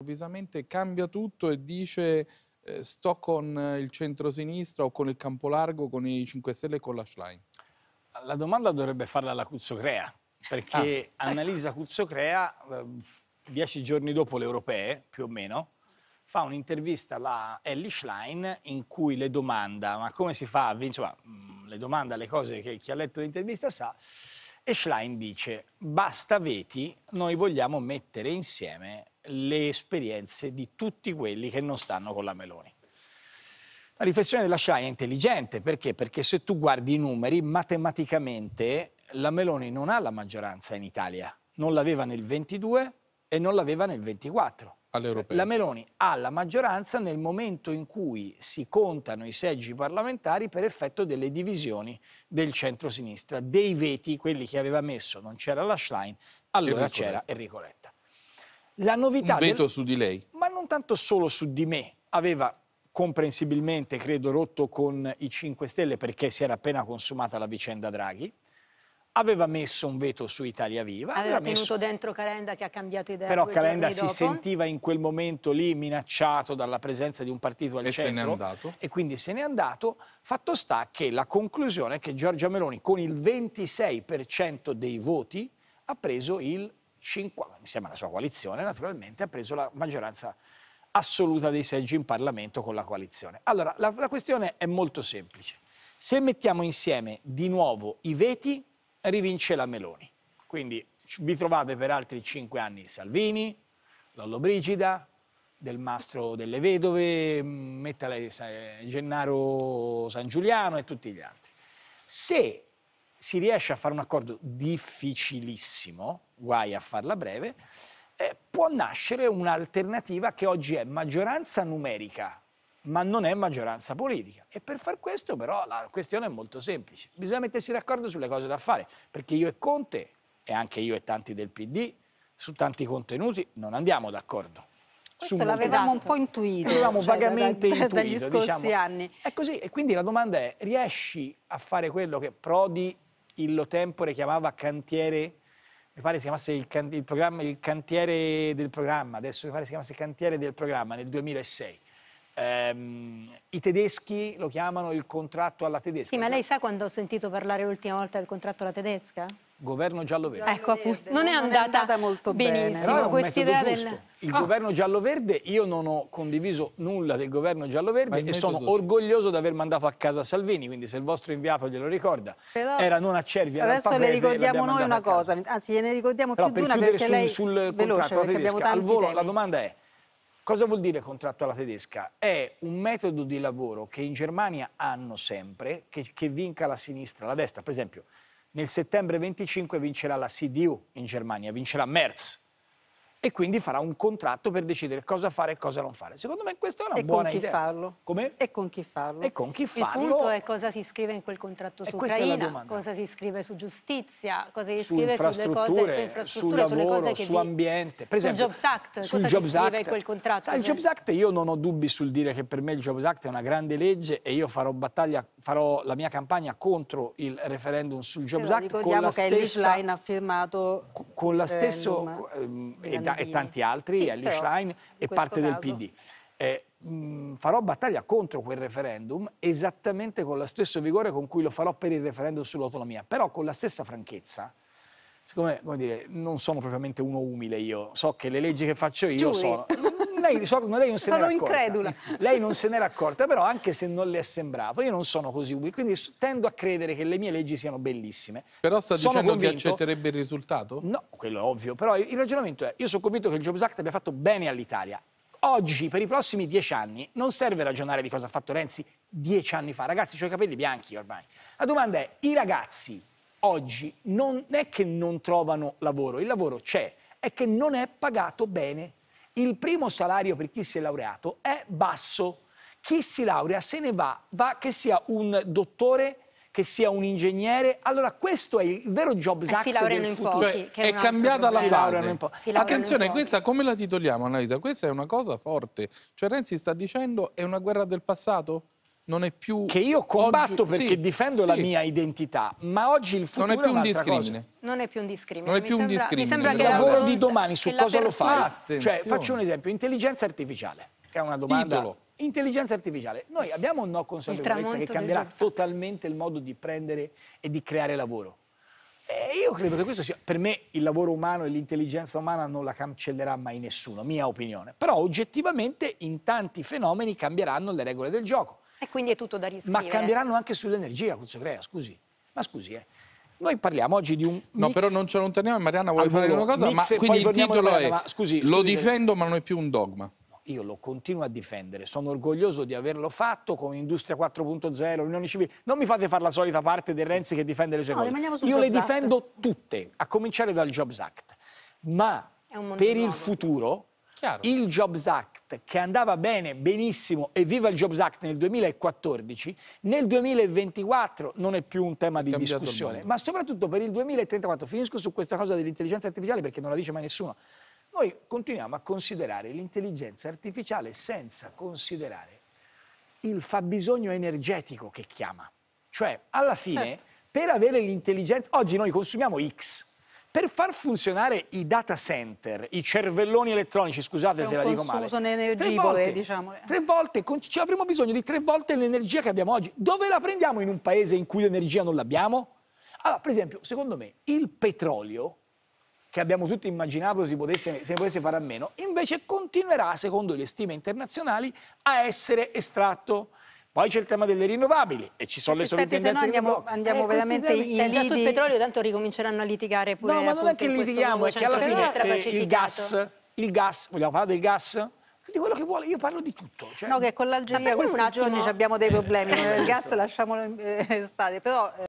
improvvisamente cambia tutto e dice eh, sto con eh, il centrosinistra o con il Campolargo, con i 5 Stelle e con la Schlein? La domanda dovrebbe farla alla Cuzzocrea, perché ah, Annalisa ecco. Cuzzocrea, eh, dieci giorni dopo le europee, più o meno, fa un'intervista alla Ellie Schlein in cui le domanda, ma come si fa, insomma, mm, le domanda le cose che chi ha letto l'intervista sa, e Schlein dice, basta veti, noi vogliamo mettere insieme le esperienze di tutti quelli che non stanno con la Meloni. La riflessione della Sciai è intelligente, perché? Perché se tu guardi i numeri, matematicamente la Meloni non ha la maggioranza in Italia. Non l'aveva nel 22 e non l'aveva nel 24. La Meloni ha la maggioranza nel momento in cui si contano i seggi parlamentari per effetto delle divisioni del centro-sinistra, dei veti, quelli che aveva messo, non c'era la Schlein, allora c'era Enrico Letta. La novità... Un veto del... su di lei? Ma non tanto solo su di me. Aveva comprensibilmente, credo, rotto con i 5 Stelle perché si era appena consumata la vicenda Draghi aveva messo un veto su Italia Viva. Aveva messo... tenuto dentro Calenda che ha cambiato idea. Però Calenda si dopo. sentiva in quel momento lì minacciato dalla presenza di un partito al e centro. E quindi se n'è andato. Fatto sta che la conclusione è che Giorgia Meloni con il 26% dei voti ha preso il 50, insieme alla sua coalizione naturalmente, ha preso la maggioranza assoluta dei seggi in Parlamento con la coalizione. Allora, la, la questione è molto semplice. Se mettiamo insieme di nuovo i veti, rivince la Meloni. Quindi vi trovate per altri cinque anni Salvini, Brigida, Del Mastro delle Vedove, mm, Mettale, eh, Gennaro San Giuliano e tutti gli altri. Se si riesce a fare un accordo difficilissimo, guai a farla breve, eh, può nascere un'alternativa che oggi è maggioranza numerica, ma non è maggioranza politica. E per far questo però la questione è molto semplice. Bisogna mettersi d'accordo sulle cose da fare, perché io e Conte, e anche io e tanti del PD, su tanti contenuti non andiamo d'accordo. Questo l'avevamo un po' intuito. L'avevamo cioè, vagamente da, da, intuito. Dagli diciamo. scorsi diciamo. anni. È così, e quindi la domanda è, riesci a fare quello che Prodi Illo Tempore chiamava cantiere mi pare si chiamasse il, can il, il, cantiere del programma, adesso mi pare si chiamasse cantiere del programma nel 2006. Ehm, I tedeschi lo chiamano il contratto alla tedesca. Sì, ma lei sa quando ho sentito parlare l'ultima volta del contratto alla tedesca? governo giallo-verde. Ecco, appunto, non, non, è andata, andata molto benissimo. Però era un metodo giusto. Il ah. governo giallo-verde, io non ho condiviso nulla del governo giallo-verde e sono giusto. orgoglioso di aver mandato a casa Salvini, quindi se il vostro inviato glielo ricorda, Però era non a acervi Adesso le ricordiamo noi una cosa, anzi gliene ricordiamo Però più per di una perché su, lei sul veloce, contratto tedesca, al volo temi. la domanda è Cosa vuol dire contratto alla tedesca? È un metodo di lavoro che in Germania hanno sempre, che, che vinca la sinistra, la destra. Per esempio, nel settembre 25 vincerà la CDU in Germania, vincerà Merz e quindi farà un contratto per decidere cosa fare e cosa non fare. Secondo me questa è una e buona idea. Farlo. Come? E con chi farlo? E con chi farlo? Il punto è cosa si scrive in quel contratto su Ucraina, cosa si scrive su giustizia, cosa si scrive su sulle cose, su infrastrutture, sul lavoro, sulle cose su ambiente. Per esempio, sul Jobs Act, sul cosa Jobs si scrive in quel contratto? Sai, il Jobs Act io non ho dubbi sul dire che per me il Jobs Act è una grande legge e io farò battaglia, farò la mia campagna contro il referendum sul Jobs Però Act con la che stessa... che Line ha firmato... Con la stessa... Eh, ta e tanti altri, sì, Ellie Schlein e parte caso... del PD. Eh, mh, farò battaglia contro quel referendum esattamente con lo stesso vigore con cui lo farò per il referendum sull'autonomia, però con la stessa franchezza siccome dire, non sono propriamente uno umile io, so che le leggi che faccio io Giuri. sono lei, sono, lei non se sono incredula. accorta. Lei non se n'era accorta, però anche se non le sembrava, io non sono così umile, quindi tendo a credere che le mie leggi siano bellissime. Però sta sono dicendo convinto... che accetterebbe il risultato? No, quello è ovvio, però il ragionamento è, io sono convinto che il Jobs Act abbia fatto bene all'Italia. Oggi, per i prossimi dieci anni, non serve ragionare di cosa ha fatto Renzi dieci anni fa. Ragazzi, ho i capelli bianchi ormai. La domanda è, i ragazzi oggi non è che non trovano lavoro, il lavoro c'è, è che non è pagato bene il primo salario per chi si è laureato è basso. Chi si laurea se ne va, va che sia un dottore, che sia un ingegnere. Allora questo è il vero Jobs Act eh, si laureano in futuro. Pochi, cioè, è, è cambiata la fase. Attenzione, questa come la titoliamo Annalisa? Questa è una cosa forte. Cioè Renzi sta dicendo è una guerra del passato? non è più... Che io combatto oggi... perché sì, difendo sì. la mia identità, ma oggi il futuro non è più un discrimine. Cosa. Non è più un discrimine. Non è più un discrimine. Sembra, il lavoro di domani su cosa lo fai? Cioè, faccio un esempio, intelligenza artificiale, che è una domanda... Titolo. Intelligenza artificiale. Noi abbiamo un no consapevolezza che cambierà totalmente il modo di prendere e di creare lavoro? E io credo che questo sia, per me il lavoro umano e l'intelligenza umana non la cancellerà mai nessuno, mia opinione. Però oggettivamente in tanti fenomeni cambieranno le regole del gioco. E quindi è tutto da riscrivere. Ma cambieranno anche sull'energia, Cuzzocrea, scusi. Ma scusi, eh. Noi parliamo oggi di un mix... No, però non ce ci allontaniamo, Mariana vuole fare una cosa, ma quindi il titolo è ma, scusi, Lo difendo ma non è più un dogma. Io lo continuo a difendere, sono orgoglioso di averlo fatto con Industria 4.0, Unione Civile. Non mi fate fare la solita parte del Renzi che difende le sue no, cose. Io le difendo tutte, a cominciare dal Jobs Act. Ma per nuovo. il futuro Chiaro. il Jobs Act Act che andava bene, benissimo, e viva il Jobs Act nel 2014, nel 2024 non è più un tema di discussione, ma soprattutto per il 2034, finisco su questa cosa dell'intelligenza artificiale perché non la dice mai nessuno, noi continuiamo a considerare l'intelligenza artificiale senza considerare il fabbisogno energetico che chiama. Cioè, alla fine, certo. per avere l'intelligenza, oggi noi consumiamo X, per far funzionare i data center, i cervelloni elettronici, scusate se la dico male, tre volte, diciamo. tre volte ci avremo bisogno di tre volte l'energia che abbiamo oggi. Dove la prendiamo in un paese in cui l'energia non l'abbiamo? Allora, per esempio, secondo me, il petrolio che abbiamo tutti immaginato si potesse, se ne potesse fare a meno, invece continuerà, secondo le stime internazionali, a essere estratto. Poi c'è il tema delle rinnovabili e ci sono Aspetti, le sovrintendenze andiamo, rinnovabili. Andiamo eh, veramente in eh, Già sul petrolio tanto ricominceranno a litigare pure. No, ma non è che litighiamo, è che alla fine eh, il gas, il gas, vogliamo parlare del gas? di quello che vuole, io parlo di tutto. Cioè... No, che con l'Algeria questi giorni abbiamo dei problemi, eh, eh, il gas lasciamolo eh, stare, però... Eh...